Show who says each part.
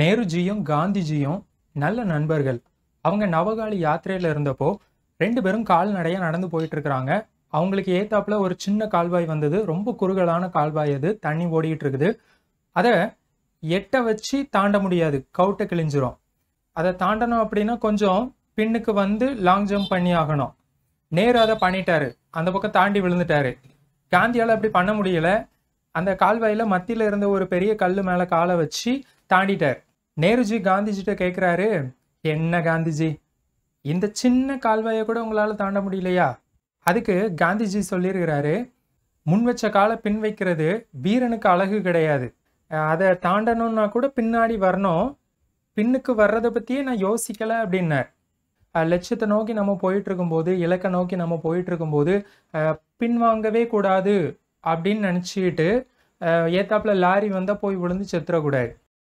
Speaker 1: நேருஜியும் காந்திஜியும் நல்ல நண்பர்கள் அவங்க நவகாலி யாத்திரையில் இருந்தப்போ ரெண்டு பேரும் கால்நடையாக நடந்து போயிட்டு இருக்கிறாங்க அவங்களுக்கு ஏத்தாப்புல ஒரு சின்ன கால்வாய் வந்தது ரொம்ப குறுகலான கால்வாய் அது தண்ணி ஓடிக்கிட்டு இருக்குது அதை எட்ட வச்சு தாண்ட முடியாது கவுட்டை கிழிஞ்சிரும் அதை தாண்டணும் அப்படின்னா கொஞ்சம் பின்னுக்கு வந்து லாங் ஜம்ப் பண்ணி ஆகணும் நேரு அதை பண்ணிட்டாரு அந்த பக்கம் தாண்டி விழுந்துட்டாரு காந்தியால் அப்படி பண்ண முடியல அந்த கால்வாயில் மத்தியில் இருந்த ஒரு பெரிய கல் மேலே காலை வச்சு தாண்டிட்டார் நேருஜி காந்திஜிட்ட கேட்குறாரு என்ன காந்திஜி இந்த சின்ன கால்வாயை கூட உங்களால் தாண்ட முடியலையா அதுக்கு காந்திஜி சொல்லியிருக்கிறாரு முன் வச்ச காலை பின் வைக்கிறது வீரனுக்கு அழகு கிடையாது அதை தாண்டணும்னா கூட பின்னாடி வரணும் பின்னுக்கு வர்றதை பற்றியே நான் யோசிக்கலை அப்படின்னார் லட்சத்தை நோக்கி நம்ம போயிட்டுருக்கும்போது இலக்கை நோக்கி நம்ம போயிட்டுருக்கும்போது பின்வாங்கவே கூடாது அப்படின்னு நினச்சிக்கிட்டு ஏத்தாப்பில் லாரி வந்தால் போய் விழுந்து செத்துறக்கூடாது